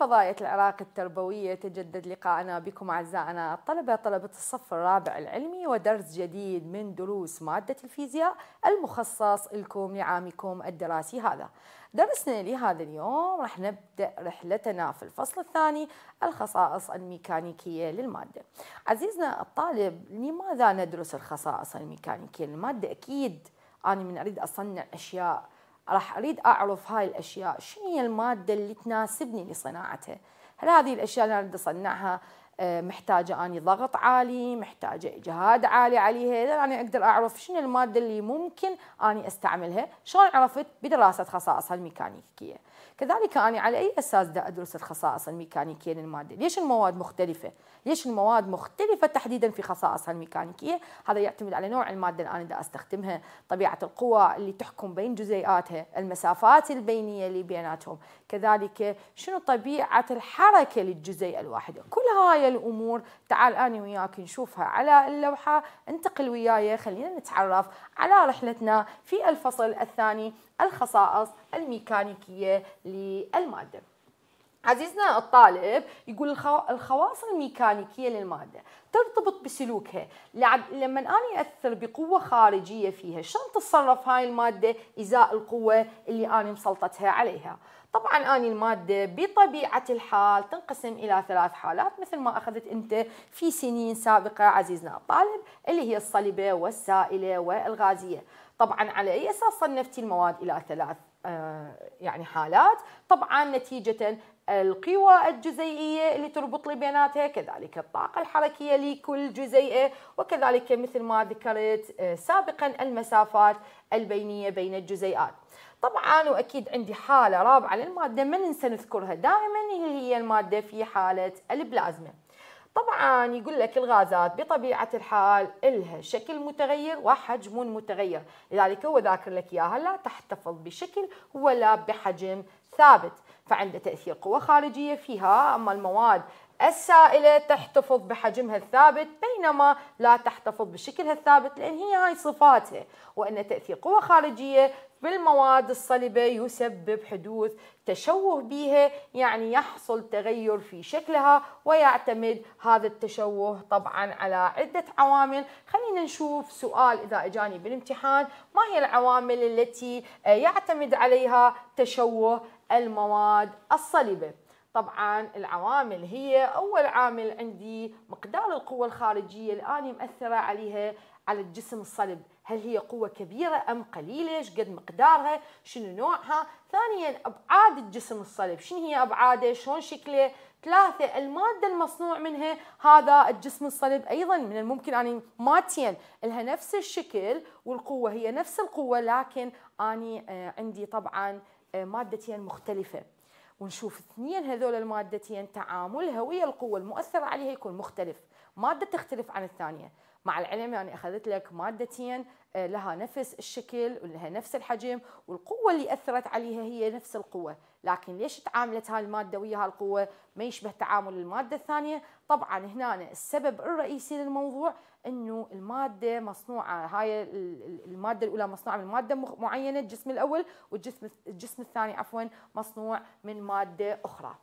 فضاية العراق التربوية تجدد لقاءنا بكم أعزائنا الطلبة طلبة الصف الرابع العلمي ودرس جديد من دروس مادة الفيزياء المخصص لكم لعامكم الدراسي هذا درسنا لهذا اليوم رح نبدأ رحلتنا في الفصل الثاني الخصائص الميكانيكية للمادة عزيزنا الطالب لماذا ندرس الخصائص الميكانيكية للمادة؟ أكيد أنا من أريد أصنع أشياء راح اريد اعرف هاي الاشياء شنو هي الماده اللي تناسبني لصناعتها هل هذه الاشياء اللي انا بدي اصنعها آه، محتاجة أني ضغط عالي محتاجة إجهاد عالي عليها إذا أنا يعني أقدر أعرف شنو المادة اللي ممكن أني أستعملها شلون عرفت بدراسة خصائصها الميكانيكية كذلك أنا على أي أساس دا أدرس الخصائص الميكانيكية للمادة ليش المواد مختلفة ليش المواد مختلفة تحديدا في خصائصها الميكانيكية هذا يعتمد على نوع المادة اللي أنا دا أستخدمها طبيعة القوى اللي تحكم بين جزيئاتها المسافات البينية اللي بيناتهم كذلك شنو طبيعة الحركة للجزيء الواحدة كل هاي الامور تعال انا وياك نشوفها على اللوحه انتقل وياي خلينا نتعرف على رحلتنا في الفصل الثاني الخصائص الميكانيكيه للماده عزيزنا الطالب يقول الخواص الميكانيكية للمادة ترتبط بسلوكها لما أنا أثر بقوة خارجية فيها شلون تتصرف هاي المادة إزاء القوة اللي أنا مسلطتها عليها طبعا أنا المادة بطبيعة الحال تنقسم إلى ثلاث حالات مثل ما أخذت أنت في سنين سابقة عزيزنا الطالب اللي هي الصلبة والسائلة والغازية طبعا على أي أساس صنفتي المواد إلى ثلاث آه، يعني حالات طبعا نتيجة القوى الجزيئية اللي تربط لي بيناتها كذلك الطاقة الحركية لكل جزيئة وكذلك مثل ما ذكرت آه، سابقا المسافات البينية بين الجزيئات طبعا واكيد عندي حاله رابعه للماده ما ننسى نذكرها دائما اللي هي الماده في حاله البلازما طبعا يقول لك الغازات بطبيعه الحال لها شكل متغير وحجم متغير لذلك هو ذاكر لك اياها لا تحتفظ بشكل ولا بحجم ثابت فعنده تأثير قوى خارجية فيها أما المواد السائلة تحتفظ بحجمها الثابت بينما لا تحتفظ بشكلها الثابت لأن هي هاي صفاتها وأن تأثير قوى خارجية بالمواد الصلبة يسبب حدوث تشوه بها يعني يحصل تغير في شكلها ويعتمد هذا التشوه طبعا على عدة عوامل خلينا نشوف سؤال إذا أجاني بالامتحان ما هي العوامل التي يعتمد عليها تشوه المواد الصلبة طبعا العوامل هي أول عامل عندي مقدار القوة الخارجية اللي أنا مأثرة عليها على الجسم الصلب هل هي قوة كبيرة أم قليلة شقد مقدارها شنو نوعها ثانيا أبعاد الجسم الصلب شنو هي أبعاده شلون شكله ثلاثة المادة المصنوع منها هذا الجسم الصلب أيضا من الممكن أني ماتين لها نفس الشكل والقوة هي نفس القوة لكن أني آه، عندي طبعا آه، مادتين مختلفة ونشوف اثنين هذول المادتين تعاملها ويا القوة المؤثرة عليها يكون مختلف مادة تختلف عن الثانية مع العلم يعني أخذت لك مادتين آه، لها نفس الشكل ولها نفس الحجم والقوة اللي أثرت عليها هي نفس القوة لكن ليش تعاملت هاي المادة ويا هالقوة ما يشبه تعامل المادة الثانية طبعا هنا السبب الرئيسي للموضوع انه الماده مصنوعه هاي الماده الاولى مصنوعه من ماده معينه الجسم الاول والجسم الجسم الثاني عفوا مصنوع من ماده اخرى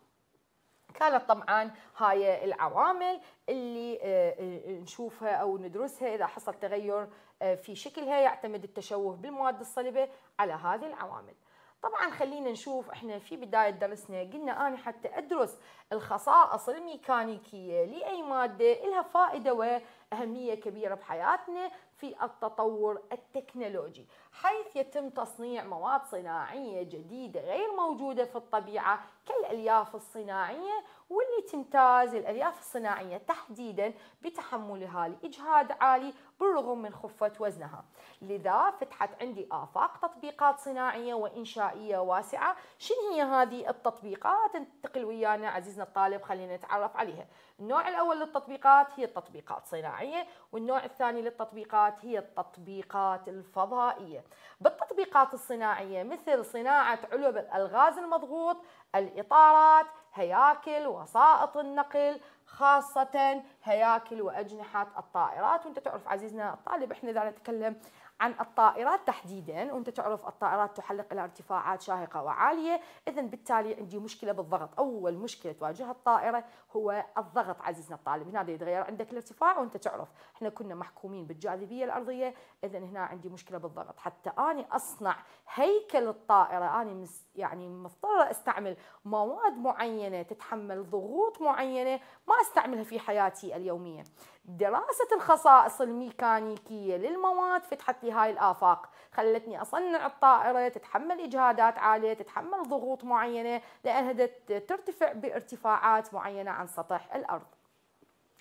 كانت طبعا هاي العوامل اللي آه، آه، نشوفها او ندرسها اذا حصل تغير آه، في شكلها يعتمد التشوه بالمواد الصلبه على هذه العوامل طبعا خلينا نشوف احنا في بدايه درسنا قلنا انا حتى ادرس الخصائص الميكانيكيه لاي ماده لها فائده أهمية كبيرة بحياتنا في التطور التكنولوجي حيث يتم تصنيع مواد صناعية جديدة غير موجودة في الطبيعة كالألياف الصناعية واللي تمتاز الألياف الصناعية تحديدا بتحملها لإجهاد عالي بالرغم من خفة وزنها لذا فتحت عندي آفاق تطبيقات صناعية وإنشائية واسعة شنو هي هذه التطبيقات انتقل ويانا عزيزنا الطالب خلينا نتعرف عليها النوع الأول للتطبيقات هي التطبيقات الصناعية والنوع الثاني للتطبيقات هي التطبيقات الفضائية بالتطبيقات الصناعية مثل صناعة علب الغاز المضغوط الإطارات هياكل وسائط النقل خاصة هياكل وأجنحة الطائرات وانت تعرف عزيزنا الطالب احنا اذا نتكلم عن الطائرات تحديدا وانت تعرف الطائرات تحلق الى ارتفاعات شاهقه وعاليه اذا بالتالي عندي مشكله بالضغط اول مشكله تواجهها الطائره هو الضغط عزيزنا الطالب هنا يتغير عندك الارتفاع وانت تعرف احنا كنا محكومين بالجاذبيه الارضيه اذا هنا عندي مشكله بالضغط حتى اني اصنع هيكل الطائره اني يعني مضطره استعمل مواد معينه تتحمل ضغوط معينه ما استعملها في حياتي اليوميه دراسة الخصائص الميكانيكية للمواد فتحت لي هاي الآفاق خلتني أصنع الطائرة تتحمل إجهادات عالية تتحمل ضغوط معينة لأنها ترتفع بارتفاعات معينة عن سطح الأرض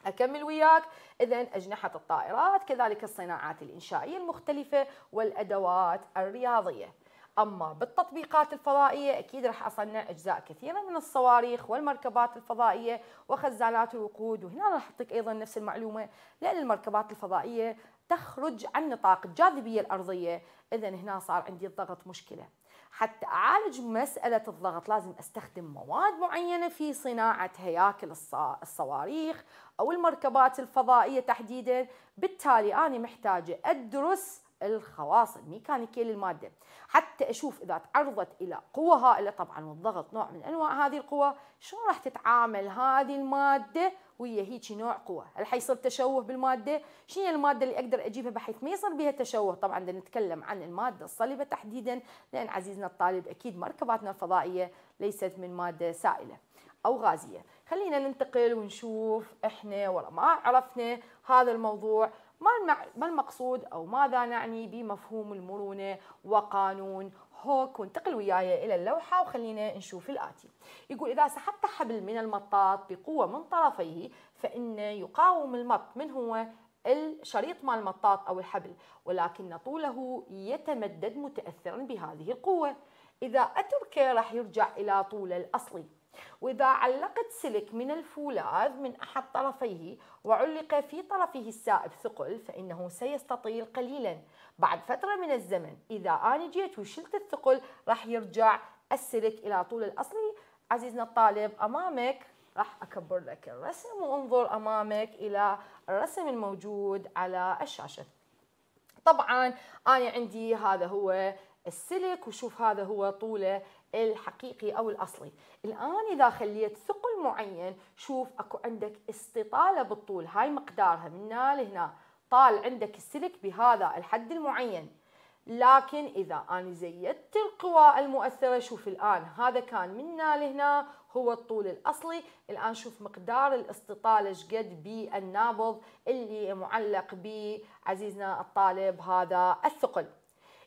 أكمل وياك إذا أجنحة الطائرات كذلك الصناعات الإنشائية المختلفة والأدوات الرياضية أما بالتطبيقات الفضائية أكيد راح أصنع أجزاء كثيرة من الصواريخ والمركبات الفضائية وخزانات الوقود وهنا راح أعطيك أيضا نفس المعلومة لأن المركبات الفضائية تخرج عن نطاق الجاذبية الأرضية إذا هنا صار عندي الضغط مشكلة حتى أعالج مسألة الضغط لازم أستخدم مواد معينة في صناعة هياكل الصواريخ أو المركبات الفضائية تحديدا بالتالي أنا محتاجة أدرس الخواص الميكانيكية للمادة حتى أشوف إذا تعرضت إلى قوة هائلة طبعا والضغط نوع من أنواع هذه القوى شلون راح تتعامل هذه المادة ويا هيك نوع قوة هل حيصير تشوه بالمادة شنو هي المادة اللي أقدر أجيبها بحيث ما يصير بها تشوه طبعا بدنا نتكلم عن المادة الصلبة تحديدا لأن عزيزنا الطالب أكيد مركباتنا الفضائية ليست من مادة سائلة أو غازية خلينا ننتقل ونشوف إحنا ولا ما عرفنا هذا الموضوع ما المقصود أو ماذا نعني بمفهوم المرونة وقانون هوك وانتقل وياي إلى اللوحة وخلينا نشوف الآتي يقول إذا سحبت حبل من المطاط بقوة من طرفيه فإن يقاوم المط من هو الشريط مال المطاط أو الحبل ولكن طوله يتمدد متأثرا بهذه القوة إذا أتركه راح يرجع إلى طوله الأصلي وإذا علقت سلك من الفولاذ من أحد طرفيه وعلق في طرفه السائب ثقل فإنه سيستطيل قليلا بعد فترة من الزمن إذا أنا جيت وشلت الثقل راح يرجع السلك إلى طول الأصلي عزيزنا الطالب أمامك راح أكبر لك الرسم وانظر أمامك إلى الرسم الموجود على الشاشة طبعا أنا عندي هذا هو السلك وشوف هذا هو طوله الحقيقي او الاصلي الان اذا خليت ثقل معين شوف اكو عندك استطاله بالطول هاي مقدارها من هنا لهنا طال عندك السلك بهذا الحد المعين لكن إذا أنا زيدت القوى المؤثرة شوف الآن هذا كان من هنا لهنا هو الطول الأصلي الآن شوف مقدار الاستطالة شقد بالنابض اللي معلق بعزيزنا الطالب هذا الثقل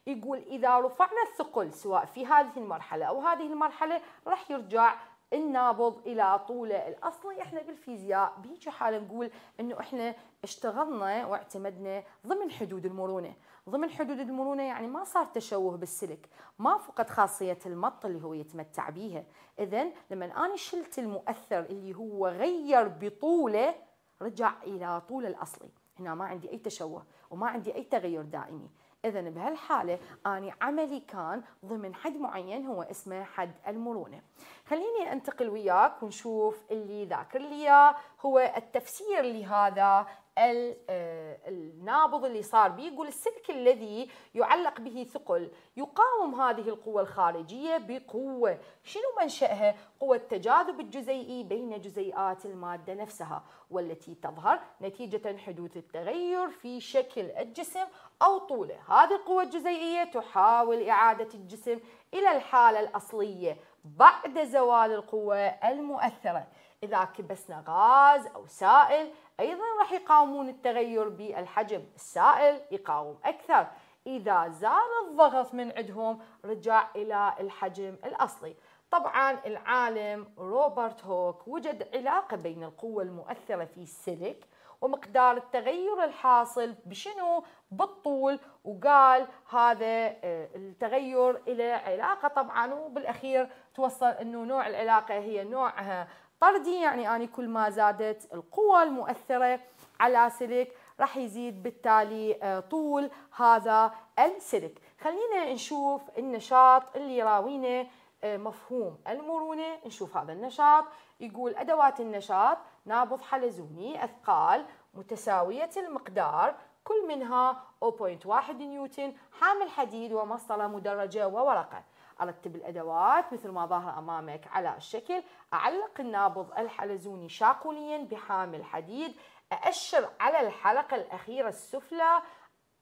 يقول إذا رفعنا الثقل سواء في هذه المرحلة أو هذه المرحلة راح يرجع النابض الى طوله الاصلي احنا بالفيزياء بهيك حاله نقول انه احنا اشتغلنا واعتمدنا ضمن حدود المرونه ضمن حدود المرونه يعني ما صار تشوه بالسلك ما فقد خاصيه المط اللي هو يتمتع بيها اذا لما انا شلت المؤثر اللي هو غير بطوله رجع الى طوله الاصلي هنا ما عندي اي تشوه وما عندي اي تغير دائمي إذا بهالحالة أنا عملي كان ضمن حد معين هو اسمه حد المرونة خليني أنتقل وياك ونشوف اللي ذاكر لي هو التفسير لهذا آه، النابض اللي صار به يقول السلك الذي يعلق به ثقل يقاوم هذه القوة الخارجية بقوة شنو منشأها؟ قوة التجاذب الجزيئي بين جزيئات المادة نفسها والتي تظهر نتيجة حدوث التغير في شكل الجسم أو طوله هذه القوة الجزيئية تحاول إعادة الجسم إلى الحالة الأصلية بعد زوال القوة المؤثرة إذا كبسنا غاز أو سائل أيضا راح يقاومون التغير بالحجم السائل يقاوم أكثر إذا زال الضغط من عندهم رجع إلى الحجم الأصلي طبعا العالم روبرت هوك وجد علاقة بين القوة المؤثرة في السلك ومقدار التغير الحاصل بشنو بالطول وقال هذا آه، التغير له علاقه طبعا وبالاخير توصل انه نوع العلاقه هي نوعها طردي يعني اني كل ما زادت القوة المؤثرة على سلك رح يزيد بالتالي آه، طول هذا السلك خلينا نشوف النشاط اللي يراوينا آه، مفهوم المرونة نشوف هذا النشاط يقول أدوات النشاط نابض حلزوني أثقال متساوية المقدار كل منها 0.1 نيوتن حامل حديد ومسطرة مدرجة وورقة ارتب الادوات مثل ما ظاهر امامك على الشكل اعلق النابض الحلزوني شاقوليا بحامل حديد أأشر على الحلقة الأخيرة السفلى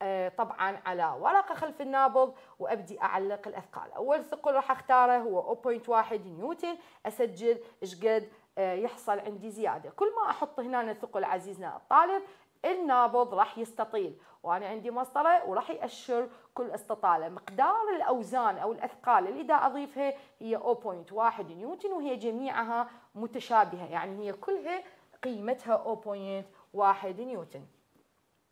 آه، طبعا على ورقة خلف النابض وأبدي أعلق الأثقال أول ثقل راح أختاره هو 0.1 نيوتن أسجل قد آه، يحصل عندي زيادة كل ما أحط هنا ثقل عزيزنا الطالب النابض راح يستطيل وانا عندي مسطره وراح يأشر كل استطاله مقدار الاوزان او الاثقال اللي دا اضيفها هي 0.1 نيوتن وهي جميعها متشابهه يعني هي كلها قيمتها 0.1 نيوتن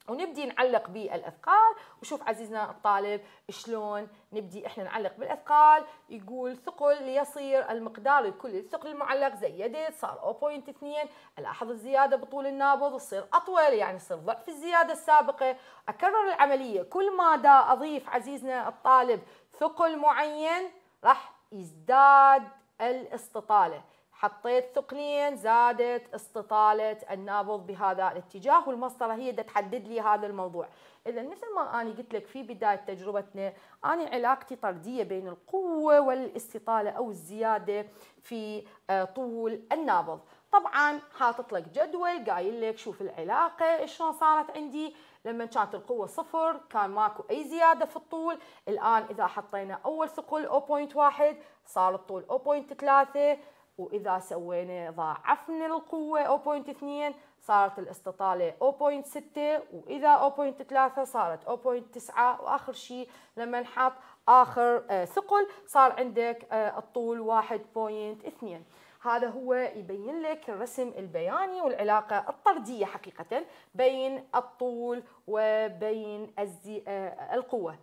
ونبدي نعلق بالاثقال وشوف عزيزنا الطالب شلون نبدي احنا نعلق بالاثقال يقول ثقل ليصير المقدار الكلي للثقل المعلق زيدت صار 0.2 الاحظ الزياده بطول النابض تصير اطول يعني تصير ضعف الزياده السابقه اكرر العمليه كل ما دا اضيف عزيزنا الطالب ثقل معين راح يزداد الاستطاله حطيت ثقلين زادت استطالة النابض بهذا الاتجاه والمسطرة هي دا تحدد لي هذا الموضوع إذا مثل ما أنا قلت لك في بداية تجربتنا أنا علاقتي طردية بين القوة والاستطالة أو الزيادة في آه، طول النابض طبعا حاطط لك جدول قايل لك شوف العلاقة شلون صارت عندي لما كانت القوة صفر كان ماكو أي زيادة في الطول الآن إذا حطينا أول ثقل 0.1 صار الطول 0.3 واذا سوينا ضاعفنا القوه 0.2 صارت الاستطاله 0.6 واذا 0.3 صارت 0.9 واخر شيء لما نحط اخر آه، ثقل صار عندك آه، الطول 1.2 هذا هو يبين لك الرسم البياني والعلاقة الطردية حقيقة بين الطول وبين آه، القوة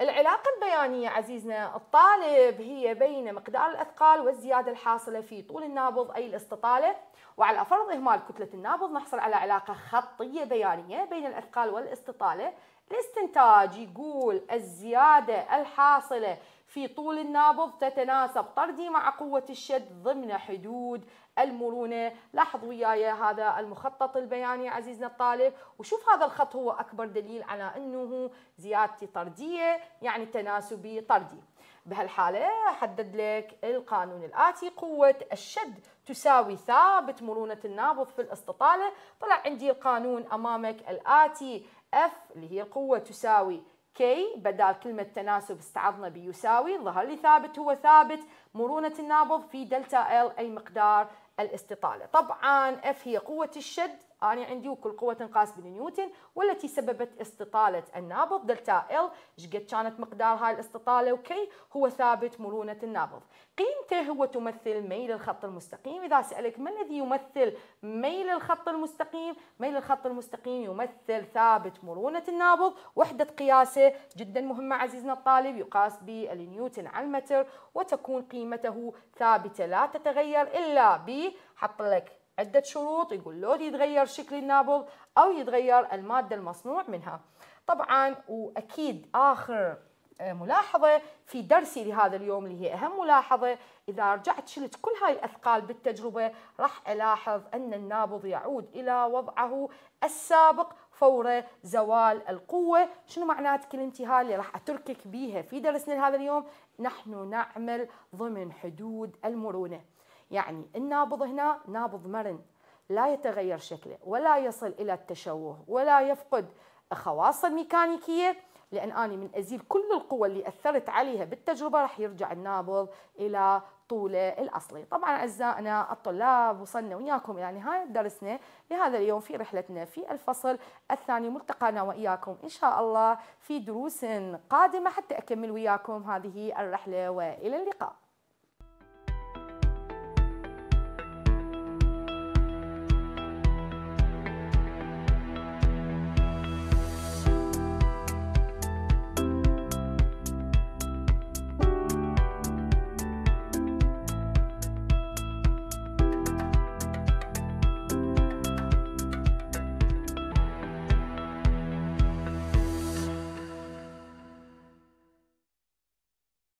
العلاقة البيانية عزيزنا الطالب هي بين مقدار الأثقال والزيادة الحاصلة في طول النابض أي الاستطالة وعلى فرض إهمال كتلة النابض نحصل على علاقة خطية بيانية بين الأثقال والاستطالة الاستنتاج يقول الزيادة الحاصلة في طول النابض تتناسب طردي مع قوة الشد ضمن حدود المرونة لاحظ وياي هذا المخطط البياني عزيزنا الطالب وشوف هذا الخط هو أكبر دليل على أنه زيادتي طردية يعني تناسبي طردي بهالحالة حدد لك القانون الآتي قوة الشد تساوي ثابت مرونة النابض في الاستطالة طلع عندي القانون أمامك الآتي F اللي هي القوة تساوي K بدال كلمة تناسب استعرضنا بيساوي ظهر لي ثابت هو ثابت مرونة النابض في دلتا L أي مقدار الاستطالة طبعا F هي قوة الشد أنا عندي وكل قوة تنقاس بالنيوتن والتي سببت استطالة النابض دلتا ال شقد كانت مقدار هاي الاستطالة وكي هو ثابت مرونة النابض قيمته هو تمثل ميل الخط المستقيم إذا سألك ما الذي يمثل ميل الخط المستقيم ميل الخط المستقيم يمثل ثابت مرونة النابض وحدة قياسه جدا مهمة عزيزنا الطالب يقاس بالنيوتن على المتر وتكون قيمته ثابتة لا تتغير إلا ب حط لك عدة شروط يقول لو يتغير شكل النابض أو يتغير المادة المصنوع منها طبعا وأكيد آخر آه، ملاحظة في درسي لهذا اليوم اللي هي أهم ملاحظة إذا رجعت شلت كل هاي الأثقال بالتجربة راح ألاحظ أن النابض يعود إلى وضعه السابق فور زوال القوة شنو معنات كلمتي هاي اللي راح أتركك بيها في درسنا لهذا اليوم نحن نعمل ضمن حدود المرونة يعني النابض هنا نابض مرن لا يتغير شكله ولا يصل إلى التشوه ولا يفقد خواصه الميكانيكية لأن أنا من أزيل كل القوى اللي أثرت عليها بالتجربة راح يرجع النابض إلى طوله الأصلي طبعا أعزائنا الطلاب وصلنا وياكم إلى نهاية درسنا لهذا اليوم في رحلتنا في الفصل الثاني ملتقانا وإياكم إن شاء الله في دروس قادمة حتى أكمل وياكم هذه الرحلة وإلى اللقاء